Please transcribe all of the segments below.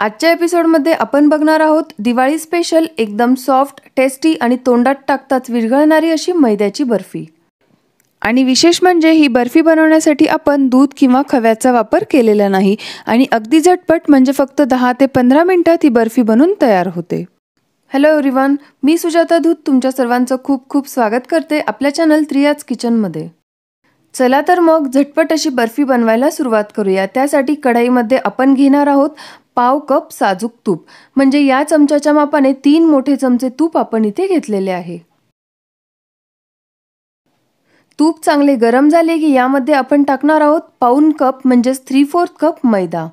आजच्या एपिसोडमध्ये आपण बघणार आहोत दिवाळी स्पेशल एकदम सॉफ्ट टेस्टी आणि तोंडात टाकताच विरघळणारी अशी मैद्याची बर्फी आणि विशेष म्हणजे ही बर्फी बनवण्यासाठी आपण दूध किंवा खव्याचा वापर केलेला नाही आणि अगदी झटपट म्हणजे फक्त दहा ते पंधरा मिनिटात ही बर्फी बनून तयार होते हॅलो एव्हरीवन मी सुजाता धूत तुमच्या सर्वांचं खूप खूप स्वागत करते आपल्या चॅनल त्रियाज किचनमध्ये चला तर मग झटपट अशी बर्फी बनवायला सुरुवात करूया त्यासाठी कढाईमध्ये आपण घेणार आहोत पाव कप साजूक तूप म्हणजे या चमच्याच्या मापाने तीन मोठे चमचे तूप आपण इथे घेतलेले आहे तूप चांगले गरम झाले की यामध्ये आपण टाकणार आहोत पाऊन कप म्हणजेच three fourth cup maida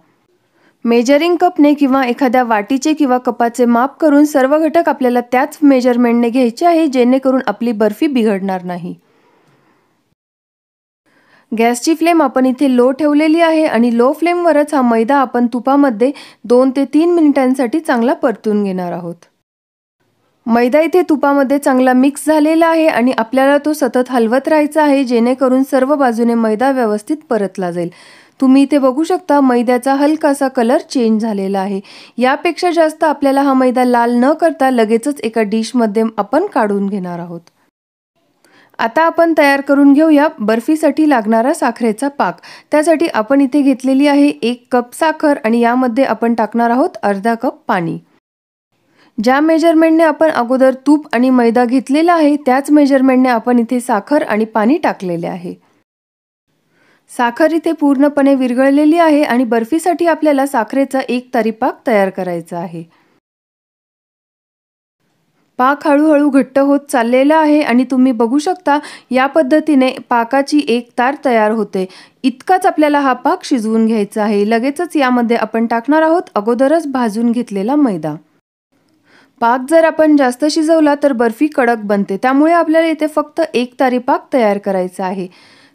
measuring कपने किंवा एखाद्या वाटीचे किंवा कपाचे माप करून सर्व घटक आपल्याला त्याच मेजरमेंटने घ्यायचे आहे जेणेकरून आपली बर्फी बिघडणार नाही गॅसची फ्लेम आपण इथे लो ठेवलेली आहे आणि लो फ्लेमवरच हा मैदा आपण तुपामध्ये दोन ते तीन मिनिटांसाठी चांगला परतून घेणार आहोत मैदा इथे तुपामध्ये चांगला मिक्स झालेला आहे आणि आपल्याला तो सतत हलवत राहायचा आहे जेणेकरून सर्व बाजूने मैदा व्यवस्थित परतला जाईल तुम्ही इथे बघू शकता मैद्याचा हलकासा कलर चेंज झालेला आहे यापेक्षा जास्त आपल्याला हा मैदा लाल न करता लगेचच एका डिशमध्ये आपण काढून घेणार आहोत आता आपण तयार करून घेऊया बर्फीसाठी लागणारा साखरेचा पाक त्यासाठी आपण इथे घेतलेली आहे एक कप साखर आणि यामध्ये आपण टाकणार आहोत अर्धा कप पाणी ज्या मेजरमेंटने आपण अगोदर तूप आणि मैदा घेतलेला आहे त्याच मेजरमेंटने आपण इथे साखर आणि पाणी टाकलेले आहे साखर इथे पूर्णपणे विरघळलेली आहे आणि बर्फीसाठी आपल्याला साखरेचा एक तरीपाक तयार करायचा आहे पाक हळूहळू घट्ट होत चाललेला आहे आणि तुम्ही बघू शकता या पद्धतीने पाकाची एक तार तयार होते इतकाच आपल्याला हा पाक शिजवून घ्यायचा आहे लगेचच यामध्ये आपण टाकणार आहोत अगोदरच भाजून घेतलेला मैदा पाक जर आपण जास्त शिजवला तर बर्फी कडक बनते त्यामुळे आपल्याला इथे फक्त एक तारी पाक तयार करायचा आहे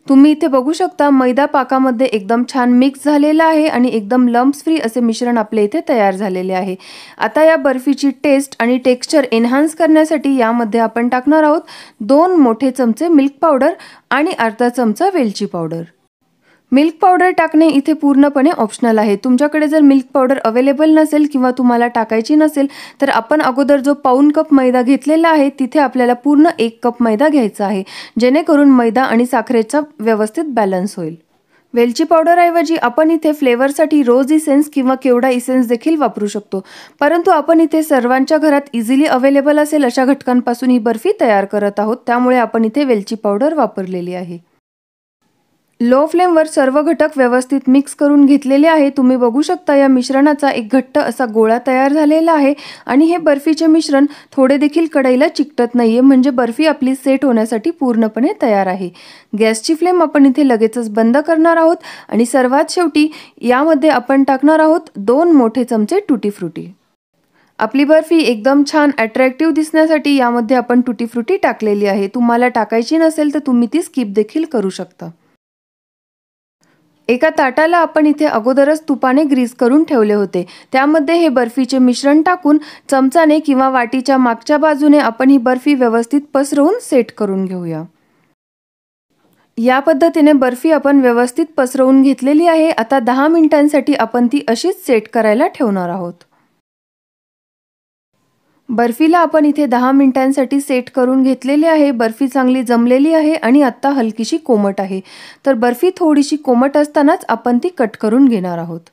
तुम्ही इथे बघू शकता मैदा पाकामध्ये एकदम छान मिक्स झालेला आहे आणि एकदम लम्स फ्री असे मिश्रण आपले इथे तयार झालेले आहे आता या बर्फीची टेस्ट आणि टेक्स्चर एन्हान्स करण्यासाठी यामध्ये आपण टाकणार आहोत दोन मोठे चमचे मिल्क पावडर आणि अर्धा चमचा वेलची पावडर मिल्क पावडर टाकणे इथे पूर्णपणे ऑप्शनल आहे तुमच्याकडे जर मिल्क पावडर अवेलेबल नसेल किंवा तुम्हाला टाकायची नसेल तर आपण अगोदर जो पाऊन कप मैदा घेतलेला आहे तिथे आपल्याला पूर्ण एक कप मैदा घ्यायचा आहे जेणेकरून मैदा आणि साखरेचा व्यवस्थित बॅलन्स होईल वेलची पावडरऐवजी आपण इथे फ्लेवरसाठी रोज इसेन्स किंवा केवडा इसेन्स देखील वापरू शकतो परंतु आपण इथे सर्वांच्या घरात इझिली अवेलेबल असेल अशा घटकांपासून ही बर्फी तयार करत आहोत त्यामुळे आपण इथे वेलची पावडर वापरलेली आहे लो फ्लेमवर सर्व घटक व्यवस्थित मिक्स करून घेतलेले आहे तुम्ही बघू शकता या मिश्रणाचा एक घट्ट असा गोळा तयार झालेला आहे आणि हे बर्फीचे मिश्रण थोडे देखील कढईला चिकटत नाही आहे म्हणजे बर्फी आपली सेट होण्यासाठी पूर्णपणे तयार आहे गॅसची फ्लेम आपण इथे लगेचच बंद करणार आहोत आणि सर्वात शेवटी यामध्ये आपण टाकणार आहोत दोन मोठे चमचे टुटी आपली बर्फी एकदम छान अट्रॅक्टिव्ह दिसण्यासाठी यामध्ये आपण टुटी टाकलेली आहे तुम्हाला टाकायची नसेल तर तुम्ही ती स्किप देखील करू शकता एका ताटाला आपण इथे अगोदरच तुपाने ग्रीस करून ठेवले होते त्यामध्ये हे बर्फीचे मिश्रण टाकून चमचाने किंवा वाटीच्या मागच्या बाजूने आपण ही बर्फी व्यवस्थित पसरवून सेट करून घेऊया या पद्धतीने बर्फी आपण व्यवस्थित पसरवून घेतलेली आहे आता दहा मिनिटांसाठी आपण ती अशीच सेट करायला ठेवणार आहोत बर्फीला आपण इथे दहा मिनिटांसाठी सेट करून घेतलेली आहे बर्फी चांगली जमलेली आहे आणि आत्ता हलकीशी कोमट आहे तर बर्फी थोडीशी कोमट असतानाच आपण ती कट करून घेणार आहोत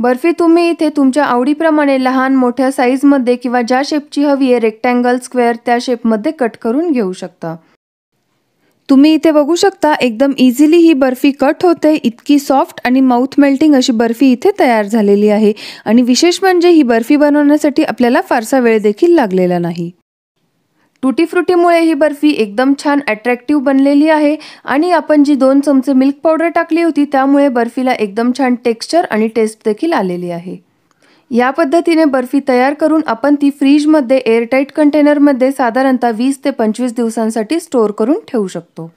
बर्फी तुम्ही इथे तुमच्या आवडीप्रमाणे लहान मोठ्या साईजमध्ये किंवा ज्या शेपची हवी आहे रेक्टँगल स्क्वेअर त्या शेपमध्ये कट करून घेऊ शकता तुम्ही इथे बघू शकता एकदम इझिली ही बर्फी कट होते इतकी सॉफ्ट आणि माउथ मेल्टिंग अशी बर्फी इथे तयार झालेली आहे आणि विशेष म्हणजे ही बर्फी बनवण्यासाठी आपल्याला फारसा वेळ देखील लागलेला नाही टुटी फ्रुटीमुळे ही बर्फी एकदम छान अट्रॅक्टिव्ह बनलेली आहे आणि आपण जी दोन चमचे मिल्क पावडर टाकली होती त्यामुळे बर्फीला एकदम छान टेक्स्चर आणि टेस्ट देखील आलेली आहे या पद्धतीने बर्फी तयार करून आपण ती फ्रीजमध्ये एअरटाईट कंटेनरमध्ये साधारणतः वीस ते पंचवीस दिवसांसाठी स्टोअर करून ठेवू शकतो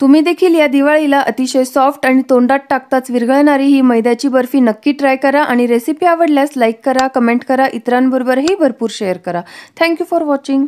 तुम्ही देखील या दिवाळीला अतिशय सॉफ्ट आणि तोंडात टाकताच विरघळणारी ही मैद्याची बर्फी नक्की ट्राय करा आणि रेसिपी आवडल्यास लाईक करा कमेंट करा इतरांबरोबरही भरपूर शेअर करा थँक्यू फॉर वॉचिंग